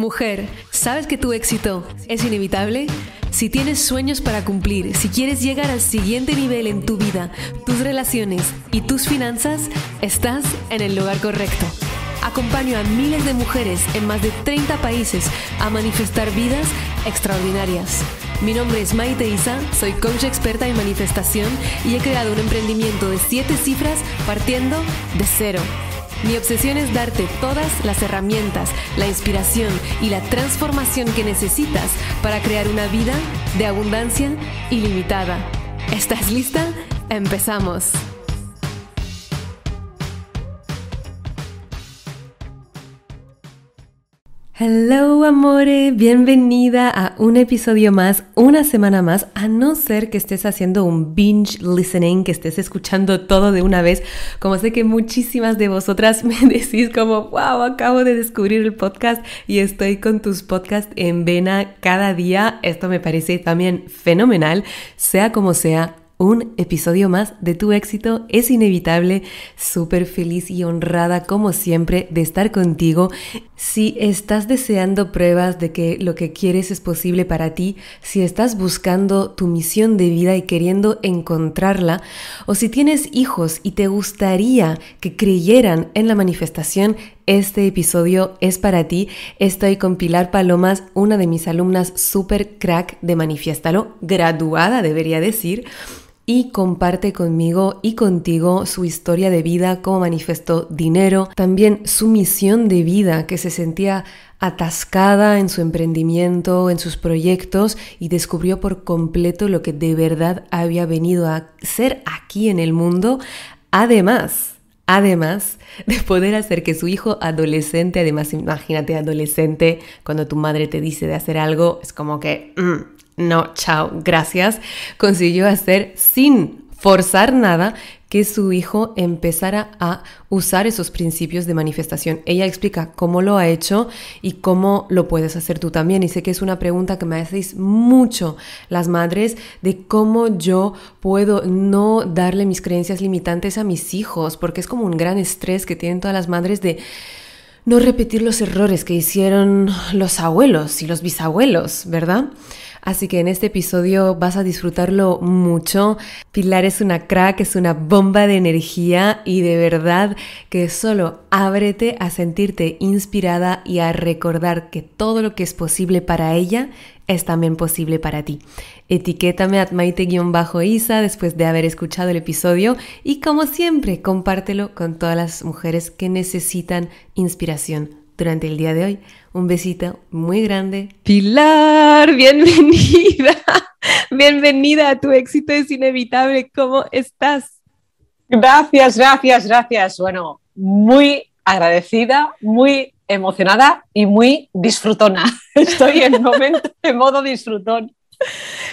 Mujer, ¿sabes que tu éxito es inevitable? Si tienes sueños para cumplir, si quieres llegar al siguiente nivel en tu vida, tus relaciones y tus finanzas, estás en el lugar correcto. Acompaño a miles de mujeres en más de 30 países a manifestar vidas extraordinarias. Mi nombre es Maite Isa, soy coach experta en manifestación y he creado un emprendimiento de 7 cifras partiendo de cero. Mi obsesión es darte todas las herramientas, la inspiración y la transformación que necesitas para crear una vida de abundancia ilimitada. ¿Estás lista? Empezamos. Hello amores! bienvenida a un episodio más, una semana más, a no ser que estés haciendo un binge listening, que estés escuchando todo de una vez, como sé que muchísimas de vosotras me decís como, wow, acabo de descubrir el podcast y estoy con tus podcasts en vena cada día, esto me parece también fenomenal, sea como sea, un episodio más de Tu éxito es inevitable. Súper feliz y honrada como siempre de estar contigo. Si estás deseando pruebas de que lo que quieres es posible para ti, si estás buscando tu misión de vida y queriendo encontrarla, o si tienes hijos y te gustaría que creyeran en la manifestación, este episodio es para ti. Estoy con Pilar Palomas, una de mis alumnas super crack de Manifiéstalo, graduada debería decir y comparte conmigo y contigo su historia de vida, cómo manifestó dinero, también su misión de vida que se sentía atascada en su emprendimiento, en sus proyectos y descubrió por completo lo que de verdad había venido a ser aquí en el mundo. Además, Además de poder hacer que su hijo adolescente, además imagínate adolescente, cuando tu madre te dice de hacer algo, es como que mm, no, chao, gracias, consiguió hacer sin forzar nada que su hijo empezara a usar esos principios de manifestación. Ella explica cómo lo ha hecho y cómo lo puedes hacer tú también. Y sé que es una pregunta que me hacéis mucho las madres de cómo yo puedo no darle mis creencias limitantes a mis hijos, porque es como un gran estrés que tienen todas las madres de no repetir los errores que hicieron los abuelos y los bisabuelos, ¿verdad? Así que en este episodio vas a disfrutarlo mucho. Pilar es una crack, es una bomba de energía y de verdad que solo ábrete a sentirte inspirada y a recordar que todo lo que es posible para ella es también posible para ti. Etiquétame a maite-isa después de haber escuchado el episodio y como siempre compártelo con todas las mujeres que necesitan inspiración durante el día de hoy. Un besito muy grande. Pilar, bienvenida. Bienvenida a Tu éxito es inevitable. ¿Cómo estás? Gracias, gracias, gracias. Bueno, muy agradecida, muy emocionada y muy disfrutona. Estoy en momento de modo disfrutón.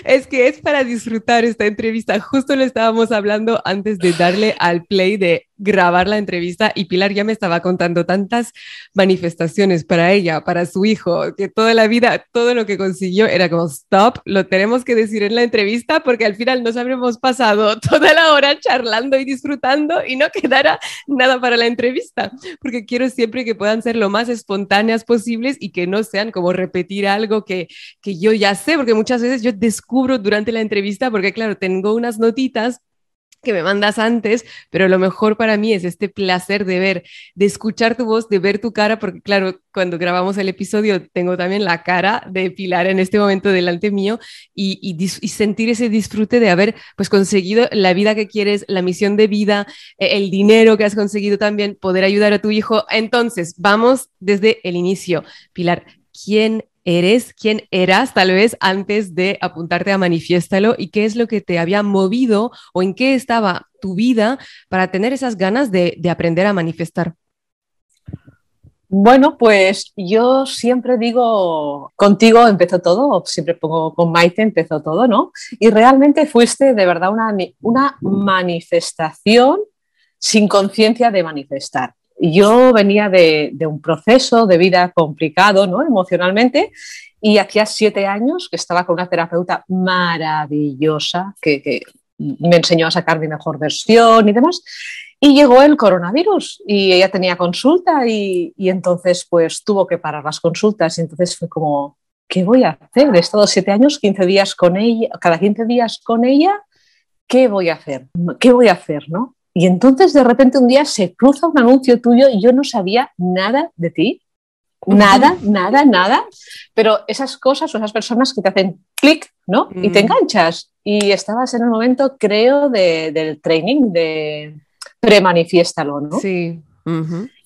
Es que es para disfrutar esta entrevista. Justo lo estábamos hablando antes de darle al play de grabar la entrevista y Pilar ya me estaba contando tantas manifestaciones para ella, para su hijo, que toda la vida, todo lo que consiguió era como, stop, lo tenemos que decir en la entrevista porque al final nos habremos pasado toda la hora charlando y disfrutando y no quedará nada para la entrevista, porque quiero siempre que puedan ser lo más espontáneas posibles y que no sean como repetir algo que, que yo ya sé, porque muchas veces yo descubro durante la entrevista, porque claro, tengo unas notitas que me mandas antes, pero lo mejor para mí es este placer de ver, de escuchar tu voz, de ver tu cara, porque claro, cuando grabamos el episodio tengo también la cara de Pilar en este momento delante mío y, sentir ese disfrute de haber pues conseguido la vida que quieres, la misión de vida, e, el dinero que has conseguido también, poder ayudar a tu hijo. Entonces, vamos desde el inicio. Pilar, ¿quién eres, quién eras tal vez antes de apuntarte a Manifiéstalo y qué es lo que te había movido o en qué estaba tu vida para tener esas ganas de, aprender a manifestar. Bueno, pues yo siempre digo, contigo empezó todo, siempre pongo con Maite empezó todo, ¿no? Y realmente fuiste de verdad una manifestación sin conciencia de manifestar yo venía de, un proceso de vida complicado ¿no? emocionalmente y hacía siete años que estaba con una terapeuta maravillosa que, me enseñó a sacar mi mejor versión y demás. Y llegó el coronavirus y ella tenía consulta y, entonces pues tuvo que parar las consultas y entonces fue como, ¿qué voy a hacer? He estado siete años, 15 días con ella, cada 15 días con ella, ¿qué voy a hacer? ¿Qué voy a hacer? ¿no? Y entonces de repente un día se cruza un anuncio tuyo y yo no sabía nada de ti, nada, nada, nada, pero esas cosas o esas personas que te hacen clic, ¿no? Y te mm. enganchas. Y estabas en el momento, creo, del training de pre ¿no? Sí.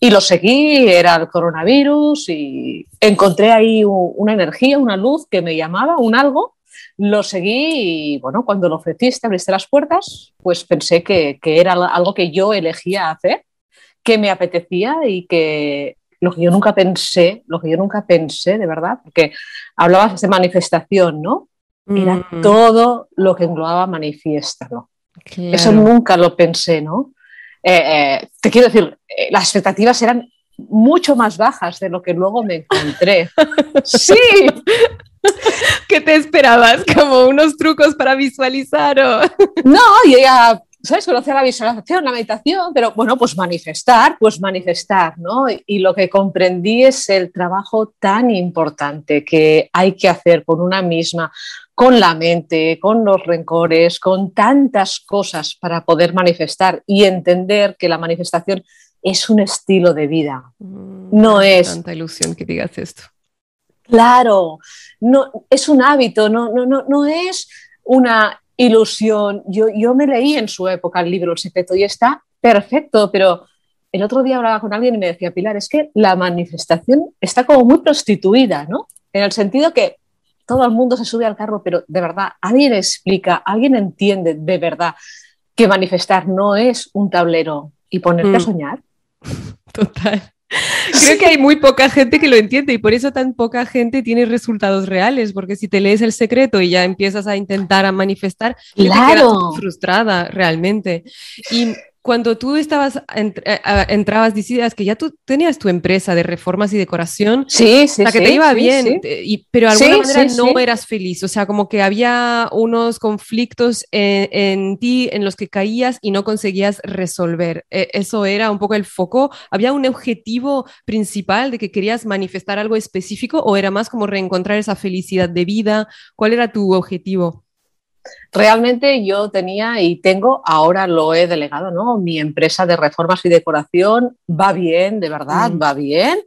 Y lo seguí, era el coronavirus y encontré ahí una energía, una luz que me llamaba, un algo lo seguí y bueno, cuando lo ofreciste, abriste las puertas, pues pensé que, que, era algo que yo elegía hacer, que me apetecía y que lo que yo nunca pensé, lo que yo nunca pensé de verdad, porque hablabas de manifestación, ¿no? Era mm. todo lo que englobaba manifiéstalo. Eso nunca lo pensé, ¿no? Eh, eh, te quiero decir, eh, las expectativas eran mucho más bajas de lo que luego me encontré. sí, ¿Qué te esperabas? ¿Como unos trucos para visualizar No, yo ya, ¿sabes? Conocía la visualización, la meditación, pero bueno, pues manifestar, pues manifestar, ¿no? Y lo que comprendí es el trabajo tan importante que hay que hacer con una misma, con la mente, con los rencores, con tantas cosas para poder manifestar y entender que la manifestación es un estilo de vida. Mm, no es... Tanta ilusión que digas esto. Claro, no, es un hábito, no, no, no, no es una ilusión. Yo, yo me leí en su época el libro El secreto y está perfecto, pero el otro día hablaba con alguien y me decía, Pilar, es que la manifestación está como muy prostituida, ¿no? En el sentido que todo el mundo se sube al carro, pero de verdad, alguien explica, alguien entiende de verdad que manifestar no es un tablero y ponerte a mm. soñar. Total. Creo que hay muy poca gente que lo entiende y por eso tan poca gente tiene resultados reales, porque si te lees el secreto y ya empiezas a intentar a manifestar, te quedas frustrada realmente cuando tú estabas, eh, entrabas, decías que ya tú tenías tu empresa de reformas y decoración. Sí, sí, la que te iba bien, pero de alguna manera no eras feliz. O sea, como que había unos conflictos e, en, ti en los que caías y no conseguías resolver. E, eso era un poco el foco. ¿Había un objetivo principal de que querías manifestar algo específico o era más como reencontrar esa felicidad de vida? ¿Cuál era tu objetivo? Realmente yo tenía y tengo, ahora lo he delegado, ¿no? Mi empresa de reformas y decoración va bien, de verdad, mm. va bien,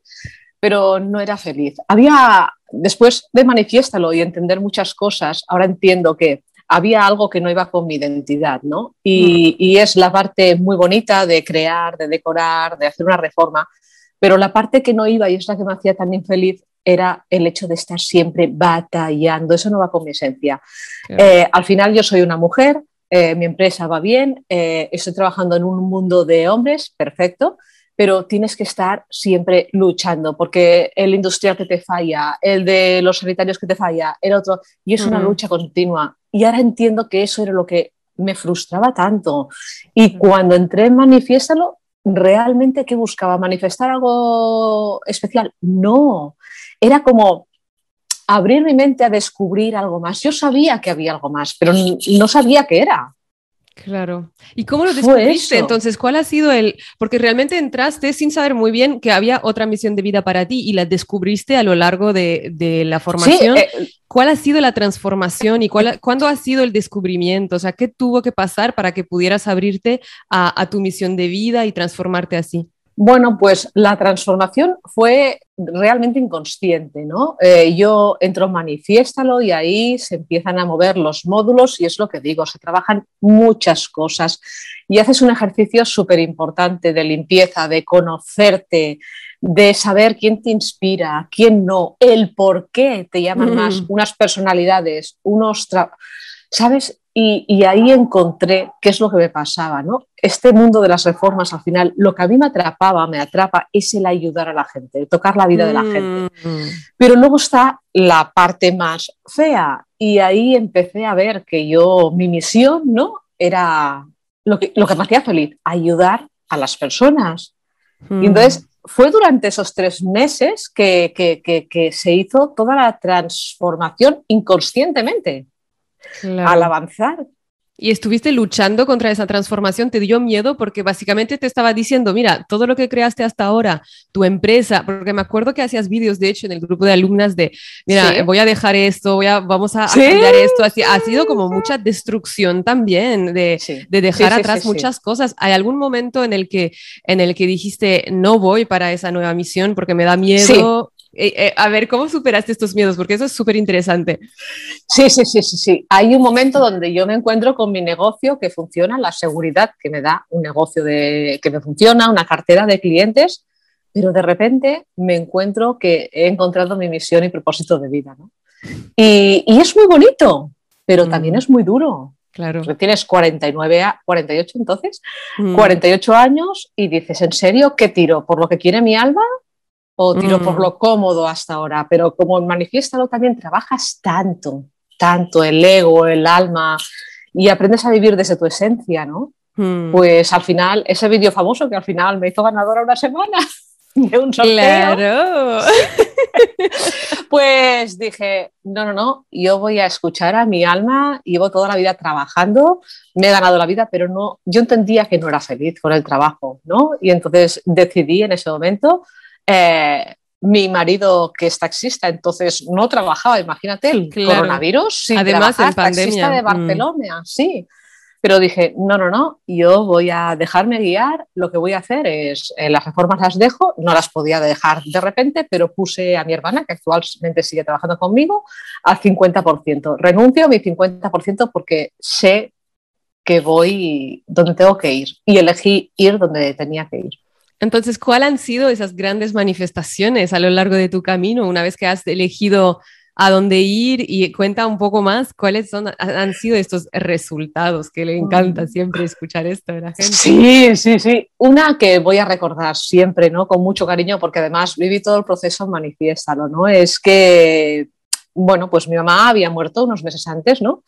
pero no era feliz. Había, después de manifiéstalo y entender muchas cosas, ahora entiendo que había algo que no iba con mi identidad, ¿no? Y, mm. y es la parte muy bonita de crear, de decorar, de hacer una reforma, pero la parte que no iba y es la que me hacía tan infeliz era el hecho de estar siempre batallando, eso no va con mi esencia. Eh, al final yo soy una mujer, eh, mi empresa va bien, eh, estoy trabajando en un mundo de hombres, perfecto, pero tienes que estar siempre luchando, porque el industrial que te falla, el de los sanitarios que te falla, el otro, y es una mm. lucha continua. Y ahora entiendo que eso era lo que me frustraba tanto. Y mm. cuando entré en Manifiéstalo, realmente qué buscaba, manifestar algo especial. No, era como abrir mi mente a descubrir algo más. Yo sabía que había algo más, pero no sabía qué era. Claro. ¿Y cómo lo descubriste entonces? ¿Cuál ha sido el...? Porque realmente entraste sin saber muy bien que había otra misión de vida para ti y la descubriste a lo largo de, la formación. Eh, ¿Cuál ha sido la transformación y cuándo ha sido el descubrimiento? O sea, ¿qué tuvo que pasar para que pudieras abrirte a tu misión de vida y transformarte así? Bueno, pues la transformación fue realmente inconsciente, ¿no? Eh, yo entro manifiéstalo y ahí se empiezan a mover los módulos y es lo que digo, se trabajan muchas cosas y haces un ejercicio súper importante de limpieza, de conocerte, de saber quién te inspira, quién no, el por qué te llaman más mm. unas personalidades, unos... ¿Sabes? Y, ahí encontré qué es lo que me pasaba, ¿no? Este mundo de las reformas, al final, lo que a mí me atrapaba, me atrapa, es el ayudar a la gente, tocar la vida de la mm. gente. Pero luego está la parte más fea y ahí empecé a ver que yo, mi misión, ¿no? Era lo que, lo que me hacía feliz, ayudar a las personas. Mm. Y entonces fue durante esos tres meses que se hizo toda la transformación inconscientemente al avanzar. Y estuviste luchando contra esa transformación, te dio miedo porque básicamente te estaba diciendo, mira, todo lo que creaste hasta ahora, tu empresa, porque me acuerdo que hacías vídeos, de hecho, en el grupo de alumnas de, mira, voy a dejar esto, voy vamos a, cambiar esto, así, ha sido como mucha destrucción también de, de dejar atrás muchas cosas. ¿Hay algún momento en el que, en el que dijiste, no voy para esa nueva misión porque me da miedo? Eh, eh, a ver, ¿cómo superaste estos miedos? Porque eso es súper interesante. Sí, sí, sí, sí, sí. Hay un momento donde yo me encuentro con mi negocio que funciona, la seguridad que me da un negocio de, que me funciona, una cartera de clientes, pero de repente me encuentro que he encontrado mi misión y propósito de vida. ¿no? Y, es muy bonito, pero mm. también es muy duro. Claro. Porque tienes 49, 48 entonces, 48 mm. años y dices, ¿en serio qué tiro? ¿Por lo que quiere mi alma? o tiro por mm. lo cómodo hasta ahora, pero como en Manifiéstalo también trabajas tanto, tanto el ego, el alma, y aprendes a vivir desde tu esencia, ¿no? Mm. Pues al final, ese vídeo famoso que al final me hizo ganadora una semana de un sorteo. pues dije, no, no, no, yo voy a escuchar a mi alma, llevo toda la vida trabajando, me he ganado la vida, pero no, yo entendía que no era feliz con el trabajo, ¿no? Y entonces decidí en ese momento eh, mi marido que es taxista, entonces no trabajaba, imagínate el coronavirus, además taxista de mm. Barcelona, sí. Pero dije, no, no, no, yo voy a dejarme guiar, lo que voy a hacer es, eh, las reformas las dejo, no las podía dejar de repente, pero puse a mi hermana, que actualmente sigue trabajando conmigo, al 50%. Renuncio a mi 50% porque sé que voy donde tengo que ir y elegí ir donde tenía que ir. Entonces, ¿cuáles han sido esas grandes manifestaciones a lo largo de tu camino una vez que has elegido a dónde ir y cuenta un poco más cuáles son, han sido estos resultados que le encanta mm. siempre escuchar esto de la gente. Sí, sí, sí. Una que voy a recordar siempre, ¿no? Con mucho cariño, porque además viví todo el proceso, manifiéstalo, ¿no? Es que, bueno, pues mi mamá había muerto unos meses antes, ¿no?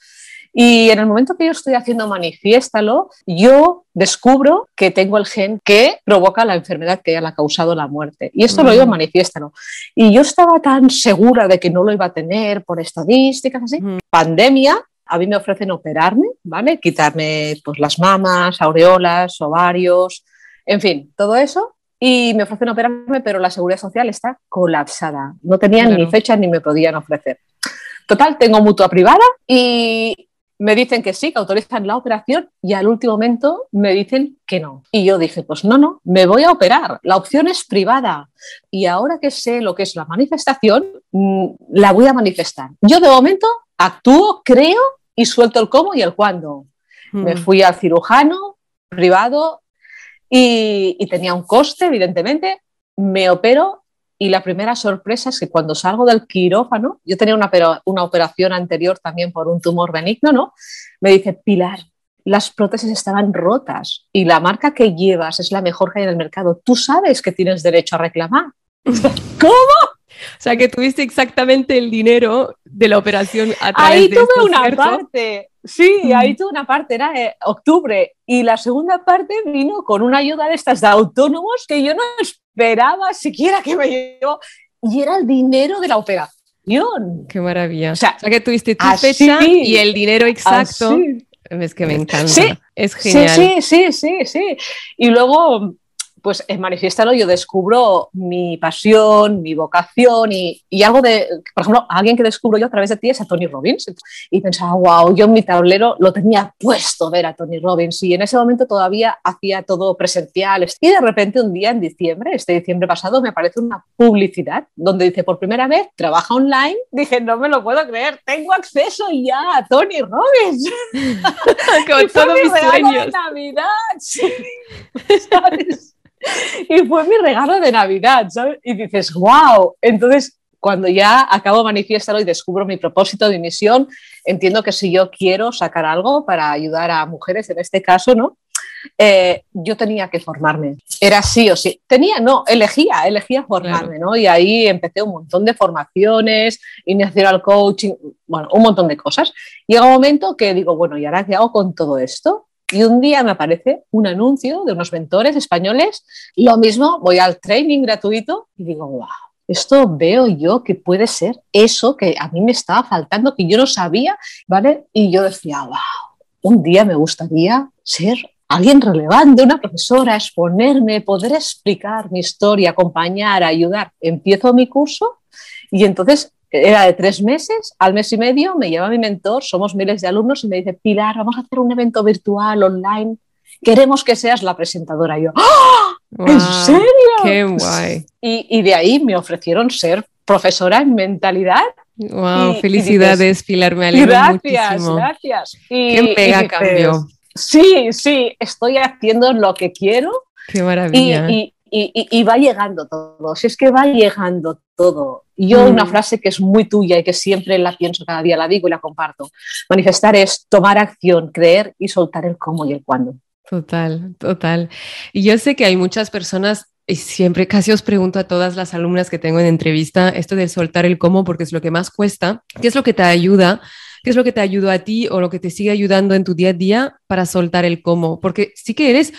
Y en el momento que yo estoy haciendo manifiéstalo, yo descubro que tengo el gen que provoca la enfermedad que ya le ha causado la muerte. Y esto lo digo mm. manifiéstalo. Y yo estaba tan segura de que no lo iba a tener por estadísticas, así. Mm. Pandemia, a mí me ofrecen operarme, ¿vale? Quitarme pues, las mamas, aureolas, ovarios, en fin, todo eso. Y me ofrecen operarme, pero la seguridad social está colapsada. No tenían ni fecha ni me podían ofrecer. Total, tengo mutua privada y me dicen que sí, que autorizan la operación y al último momento me dicen que no. Y yo dije, pues no, no, me voy a operar, la opción es privada y ahora que sé lo que es la manifestación, mm, la voy a manifestar. Yo de momento actúo, creo y suelto el cómo y el cuándo. Mm. Me fui al cirujano privado y, y tenía un coste, evidentemente, me opero y la primera sorpresa es que cuando salgo del quirófano, yo tenía una, operación anterior también por un tumor benigno, ¿no? Me dice, Pilar, las prótesis estaban rotas y la marca que llevas es la mejor que hay en el mercado. Tú sabes que tienes derecho a reclamar. ¿Cómo? O sea, que tuviste exactamente el dinero de la operación a través Ahí tuve este una parte, sí, ahí mm. tuve una parte, era eh, octubre, y la segunda parte vino con una ayuda de estas de autónomos que yo no esperaba siquiera que me llegó, y era el dinero de la operación. Qué maravilla. O sea, que tuviste tu fecha y el dinero exacto. Así. Es que me encanta. Sí, es genial. sí, sí, sí, sí. Y luego pues en Manifiestalo yo descubro mi pasión, mi vocación y, algo de, por ejemplo, alguien que descubro yo a través de ti es a Tony Robbins. Y pensaba, wow, yo en mi tablero lo tenía puesto ver a Tony Robbins y en ese momento todavía hacía todo presencial. Y de repente un día en diciembre, este diciembre pasado, me aparece una publicidad donde dice, por primera vez, trabaja online. Dije, no me lo puedo creer, tengo acceso ya a Tony Robbins. Con todos mis sueños. De Navidad, y fue mi regalo de Navidad, ¿sabes? Y dices, wow. Entonces, cuando ya acabo manifiestarlo y descubro mi propósito, mi misión, entiendo que si yo quiero sacar algo para ayudar a mujeres, en este caso, ¿no? Eh, yo tenía que formarme. Era sí o sí. Tenía, no, elegía, elegía formarme, ¿no? Y ahí empecé un montón de formaciones, al coaching, bueno, un montón de cosas. Llega un momento que digo, bueno, ¿y ahora qué hago con todo esto? Y un día me aparece un anuncio de unos mentores españoles. Lo mismo, voy al training gratuito y digo, wow, esto veo yo que puede ser eso que a mí me estaba faltando, que yo no sabía, ¿vale? Y yo decía, wow, un día me gustaría ser alguien relevante, una profesora, exponerme, poder explicar mi historia, acompañar, ayudar. Empiezo mi curso y entonces era de tres meses, al mes y medio me lleva mi mentor, somos miles de alumnos y me dice, Pilar, vamos a hacer un evento virtual online, queremos que seas la presentadora. Y yo, ¡Ah! ¿En serio? ¡Qué guay! Y, de ahí me ofrecieron ser profesora en mentalidad. ¡Wow! felicidades, Pilar, me alegro gracias, muchísimo. Gracias, ¡Qué pega cambio! Sí, sí, estoy haciendo lo que quiero. ¡Qué maravilla! Y, va llegando todo, si es que va llegando todo todo. Yo una mm. frase que es muy tuya y que siempre la pienso cada día, la digo y la comparto. Manifestar es tomar acción, creer y soltar el cómo y el cuándo. Total, total. Y yo sé que hay muchas personas y siempre casi os pregunto a todas las alumnas que tengo en entrevista esto de soltar el cómo porque es lo que más cuesta, qué es lo que te ayuda, qué es lo que te ayudó a ti o lo que te sigue ayudando en tu día a día para soltar el cómo, porque sí que eres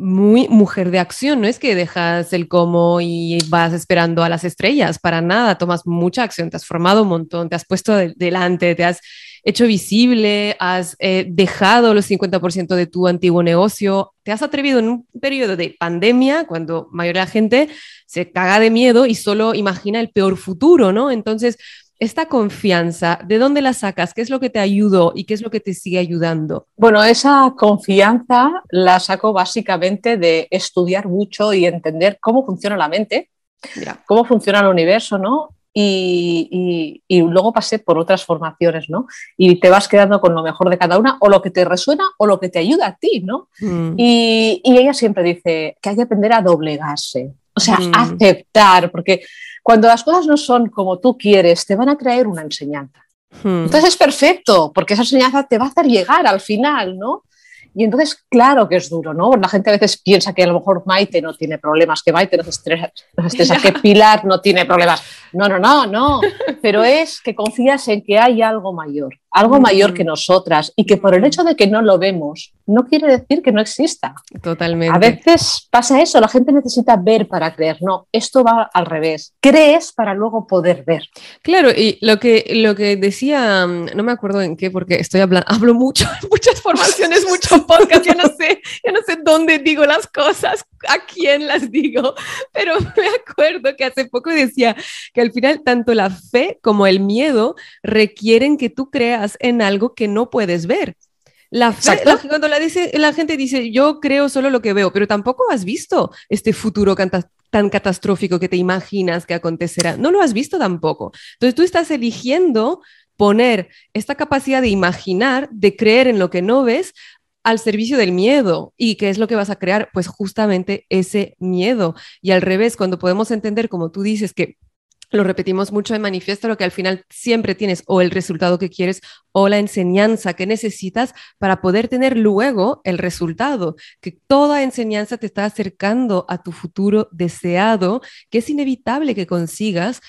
muy mujer de acción, no es que dejas el cómo y vas esperando a las estrellas, para nada, tomas mucha acción, te has formado un montón, te has puesto delante, te has hecho visible, has eh, dejado los 50% de tu antiguo negocio, te has atrevido en un periodo de pandemia, cuando mayoría la gente se caga de miedo y solo imagina el peor futuro, ¿no? Entonces, esta confianza, ¿de dónde la sacas? ¿Qué es lo que te ayudó y qué es lo que te sigue ayudando? Bueno, esa confianza la saco básicamente de estudiar mucho y entender cómo funciona la mente, cómo funciona el universo, ¿no? Y, luego pasé por otras formaciones, ¿no? Y te vas quedando con lo mejor de cada una, o lo que te resuena, o lo que te ayuda a ti, ¿no? Mm. y, ella siempre dice que hay que aprender a doblegarse. O sea, mm. aceptar, porque cuando las cosas no son como tú quieres, te van a traer una enseñanza. Hmm. Entonces es perfecto, porque esa enseñanza te va a hacer llegar al final, ¿no? Y entonces, claro que es duro, ¿no? La gente a veces piensa que a lo mejor Maite no tiene problemas, que Maite no estresa, estresa que Pilar no tiene problemas. No, no, no, no. Pero es que confías en que hay algo mayor algo mayor que nosotras y que por el hecho de que no lo vemos no quiere decir que no exista. Totalmente. A veces pasa eso, la gente necesita ver para creer, no, esto va al revés, crees para luego poder ver. Claro, y lo que, lo que decía, mm, no me acuerdo en qué, porque estoy hablando, hablo mucho, muchas formaciones, muchos podcasts, ya no sé, yo no sé dónde digo las cosas, a quién las digo, pero me acuerdo que hace poco decía que al final tanto la fe como el miedo requieren que tú creas en algo que no puedes ver. La, cuando la, dice, la gente dice, yo creo solo lo que veo, pero tampoco has visto este futuro tan catastrófico que te imaginas que acontecerá. No lo has visto tampoco. Entonces tú estás eligiendo poner esta capacidad de imaginar, de creer en lo que no ves, al servicio del miedo. ¿Y qué es lo que vas a crear? Pues justamente ese miedo. Y al revés, cuando podemos entender, como tú dices, que lo repetimos mucho en manifiesto, lo que al final siempre tienes o el resultado que quieres o la enseñanza que necesitas para poder tener luego el resultado, que toda enseñanza te está acercando a tu futuro deseado, que es inevitable que consigas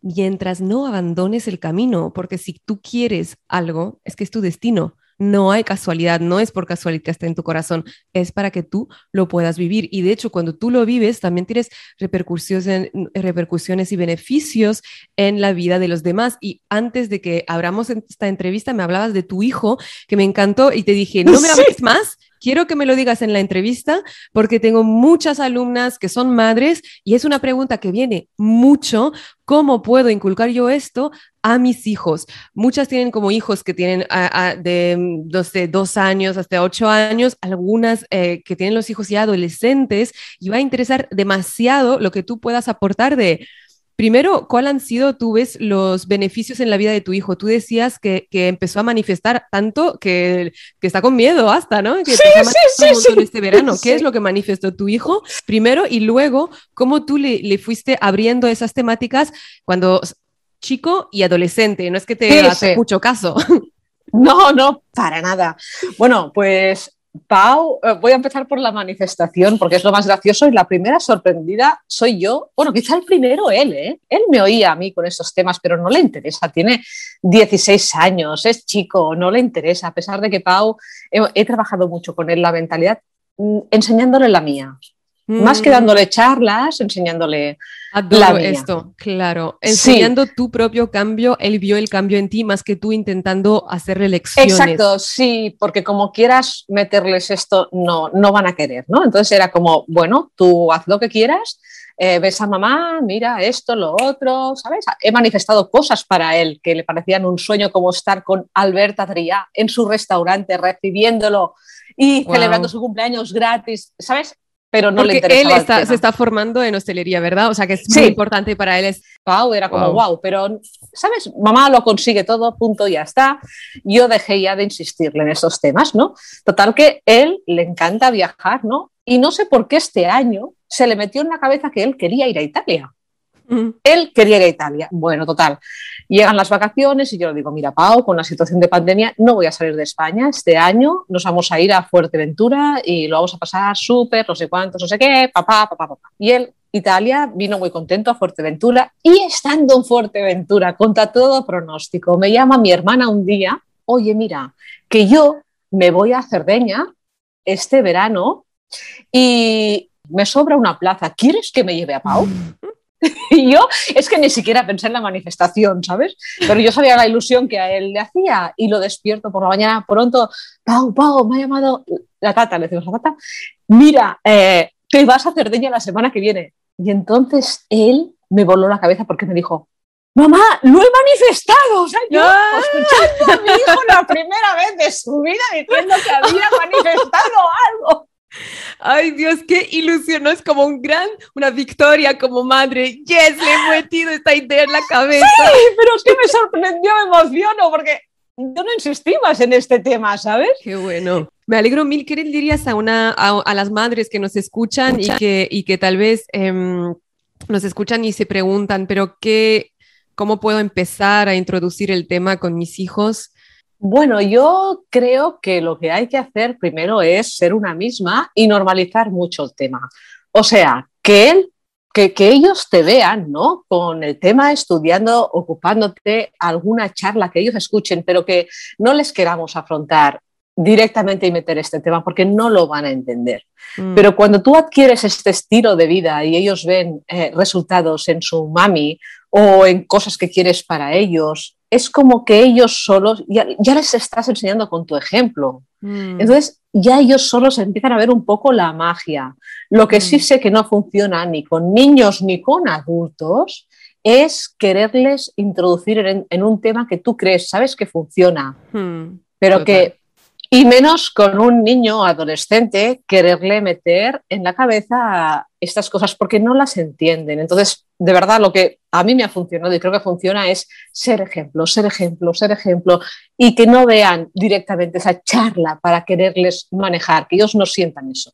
mientras no abandones el camino, porque si tú quieres algo, es que es tu destino, no hay casualidad, no es por casualidad que está en tu corazón, es para que tú lo puedas vivir. Y de hecho, cuando tú lo vives, también tienes repercusiones, y beneficios en la vida de los demás. Y antes de que abramos esta entrevista, me hablabas de tu hijo, que me encantó, y te dije, no me hables más, quiero que me lo digas en la entrevista porque tengo muchas alumnas que son madres y es una pregunta que viene mucho, ¿cómo puedo inculcar yo esto a mis hijos? Muchas tienen como hijos que tienen ah, ah, de, dos años hasta ocho años, algunas eh, que tienen los hijos ya adolescentes y va a interesar demasiado lo que tú puedas aportar de Primero, ¿cuál han sido, tú ves, los beneficios en la vida de tu hijo? Tú decías que, empezó a manifestar tanto que, está con miedo hasta, ¿no? Que sí, sí, sí, este verano. ¿Qué es lo que manifestó tu hijo primero? Y luego, ¿cómo tú le, le fuiste abriendo esas temáticas cuando chico y adolescente? No es que te hace mucho caso. No, no, para nada. Bueno, pues Pau, eh, voy a empezar por la manifestación porque es lo más gracioso y la primera sorprendida soy yo. Bueno, quizá el primero él, ¿eh? Él me oía a mí con estos temas, pero no le interesa. Tiene 16 años, es chico, no le interesa. A pesar de que Pau, he trabajado mucho con él la mentalidad, mm, enseñándole la mía. Más que mm. dándole charlas, enseñándole a la esto, claro. Enseñando tu propio cambio, él vio el cambio en ti más que tú intentando hacerle lecciones. Exacto, sí, porque como quieras meterles esto, no, no van a querer, ¿no? Entonces era como, bueno, tú haz lo que quieras, eh, ves a mamá, mira esto, lo otro, ¿sabes? He manifestado cosas para él que le parecían un sueño como estar con Albert Adrià en su restaurante, recibiéndolo y celebrando su cumpleaños gratis, ¿sabes? pero no le interesa. Él se está formando en hostelería, ¿verdad? O sea que es muy importante para él. Es... Wow, era como wow. pero ¿sabes? Mamá lo consigue todo, punto, ya está. Yo dejé ya de insistirle en esos temas, ¿no? Total que él le encanta viajar, ¿no? Y no sé por qué este año se le metió en la cabeza que él quería ir a Italia. Mm. Él quería ir a Italia. Bueno, total. Llegan las vacaciones y yo le digo, mira, Pau, con la situación de pandemia no voy a salir de España este año, nos vamos a ir a Fuerteventura y lo vamos a pasar súper, no sé cuántos, no sé qué, papá, papá, papá. Y él, Italia, vino muy contento a Fuerteventura y estando en Fuerteventura, contra todo pronóstico, me llama mi hermana un día, oye, mira, que yo me voy a Cerdeña este verano y me sobra una plaza, ¿quieres que me lleve a Pau? Mm. y yo es que ni siquiera pensé en la manifestación, ¿sabes? Pero yo sabía la ilusión que a él le hacía y lo despierto por la mañana pronto. Pau, Pau, me ha llamado la tata, le decimos la tata. Mira, eh, te vas a Cerdeña la semana que viene. Y entonces él me voló la cabeza porque me dijo, mamá, lo he manifestado. O sea, yo escuchando a mi hijo la primera vez de su vida diciendo que había manifestado algo. Ay, Dios, qué ilusión, Es como un gran, una victoria como madre. Yes, le he metido esta idea en la cabeza. Sí, pero es que me sorprendió, me emociono, porque yo no insistí en este tema, ¿sabes? Qué bueno. Me alegro mil. ¿Qué le dirías a, una, las madres que nos escuchan y que, tal vez em, nos escuchan y se preguntan, pero qué, cómo puedo empezar a introducir el tema con mis hijos? Bueno, yo creo que lo que hay que hacer primero es ser una misma y normalizar mucho el tema. O sea, que que, ellos te vean, Con el tema estudiando, ocupándote alguna charla que ellos escuchen, pero que no les queramos afrontar directamente y meter este tema porque no lo van a entender. Mm. Pero cuando tú adquieres este estilo de vida y ellos ven eh, resultados en su mami o en cosas que quieres para ellos, es como que ellos solos, ya, les estás enseñando con tu ejemplo. Mm. Entonces, ya ellos solos empiezan a ver un poco la magia. Lo que sí mm. sé que no funciona ni con niños ni con adultos es quererles introducir en, un tema que tú crees, sabes que funciona, mm. pero que y menos con un niño adolescente quererle meter en la cabeza estas cosas porque no las entienden. Entonces, de verdad, lo que a mí me ha funcionado y creo que funciona es ser ejemplo, ser ejemplo, ser ejemplo y que no vean directamente esa charla para quererles manejar, que ellos no sientan eso.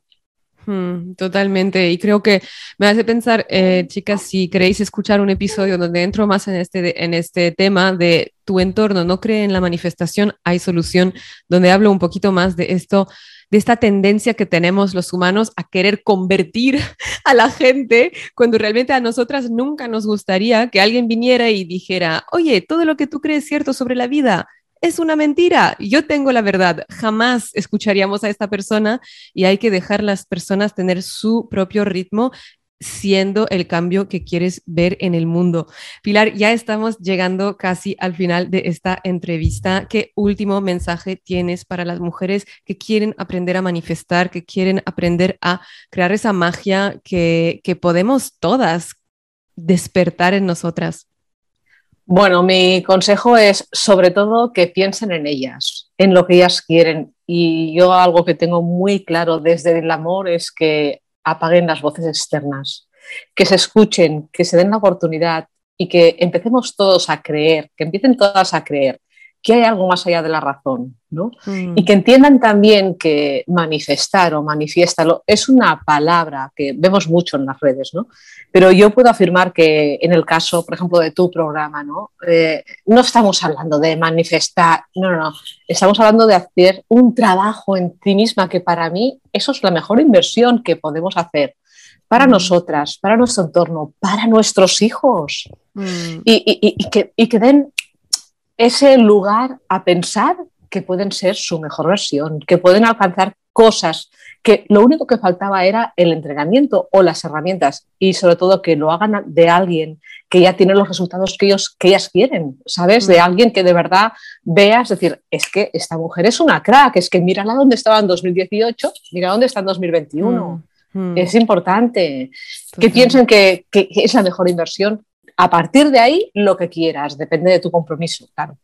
Hmm, totalmente, y creo que me hace pensar, eh, chicas, si queréis escuchar un episodio donde entro más en este, en este tema de tu entorno no cree en la manifestación, hay solución, donde hablo un poquito más de esto, de esta tendencia que tenemos los humanos a querer convertir a la gente cuando realmente a nosotras nunca nos gustaría que alguien viniera y dijera, oye, todo lo que tú crees cierto sobre la vida, es una mentira, yo tengo la verdad, jamás escucharíamos a esta persona y hay que dejar las personas tener su propio ritmo siendo el cambio que quieres ver en el mundo. Pilar, ya estamos llegando casi al final de esta entrevista. ¿Qué último mensaje tienes para las mujeres que quieren aprender a manifestar, que quieren aprender a crear esa magia que, que podemos todas despertar en nosotras? Bueno, mi consejo es sobre todo que piensen en ellas, en lo que ellas quieren. Y yo algo que tengo muy claro desde el amor es que apaguen las voces externas, que se escuchen, que se den la oportunidad y que empecemos todos a creer, que empiecen todas a creer que hay algo más allá de la razón, ¿no? Mm. Y que entiendan también que manifestar o manifiéstalo es una palabra que vemos mucho en las redes, ¿no? Pero yo puedo afirmar que en el caso, por ejemplo, de tu programa, ¿no? Eh, no estamos hablando de manifestar, no, no, no, estamos hablando de hacer un trabajo en ti misma que para mí eso es la mejor inversión que podemos hacer para mm. nosotras, para nuestro entorno, para nuestros hijos. Mm. Y, que, y, que, den ese lugar a pensar que pueden ser su mejor versión, que pueden alcanzar cosas, que lo único que faltaba era el entrenamiento o las herramientas y sobre todo que lo hagan de alguien que ya tiene los resultados que que ellas quieren, ¿sabes? De mm. alguien que de verdad veas decir, es que esta mujer es una crack, es que mírala dónde estaba en 2018, mira dónde está en 2021. Mm, mm. Es importante. Que piensen que, es la mejor inversión a partir de ahí, lo que quieras, depende de tu compromiso, claro.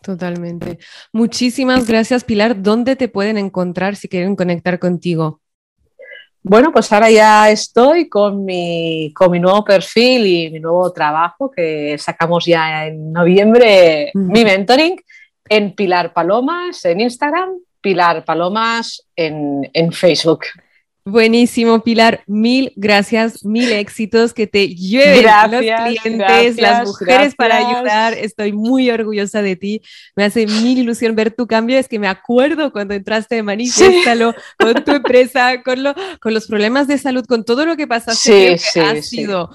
Totalmente. Muchísimas gracias, Pilar. ¿Dónde te pueden encontrar si quieren conectar contigo? Bueno, pues ahora ya estoy con mi, con mi nuevo perfil y mi nuevo trabajo que sacamos ya en noviembre, mi mentoring, en Pilar Palomas en Instagram, Pilar Palomas en, en Facebook. Buenísimo, Pilar. Mil gracias, mil éxitos que te lleven los clientes, las mujeres para ayudar. Estoy muy orgullosa de ti. Me hace mil ilusión ver tu cambio. Es que me acuerdo cuando entraste de manifiestalo con tu empresa, con, con los problemas de salud, con todo lo que pasaste. Sí, que sí, sido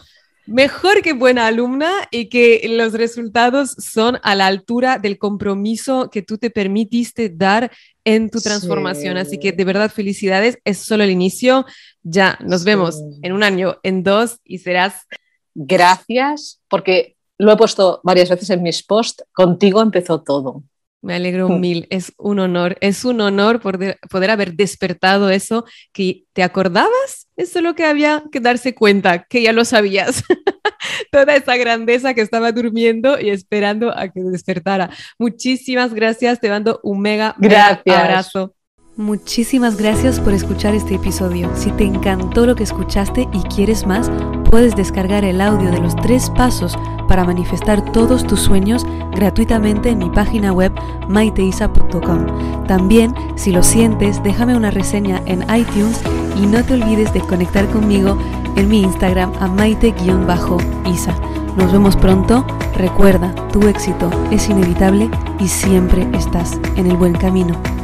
Mejor que buena alumna y que los resultados son a la altura del compromiso que tú te permitiste dar en tu transformación. Así que de verdad felicidades, es solo el inicio. Ya nos vemos en un año, en dos y serás... Gracias, porque lo he puesto varias veces en mis posts, contigo empezó todo. Me alegro mil, es un honor, es un honor poder, poder, haber despertado eso que te acordabas, eso es lo que había que darse cuenta, que ya lo sabías, toda esa grandeza que estaba durmiendo y esperando a que despertara. Muchísimas gracias, te mando un mega, gracias. mega abrazo. Muchísimas gracias por escuchar este episodio. Si te encantó lo que escuchaste y quieres más, puedes descargar el audio de los tres pasos para manifestar todos tus sueños gratuitamente en mi página web maiteisa.com. También, si lo sientes, déjame una reseña en iTunes y no te olvides de conectar conmigo en mi Instagram a maite-isa. Nos vemos pronto. Recuerda, tu éxito es inevitable y siempre estás en el buen camino.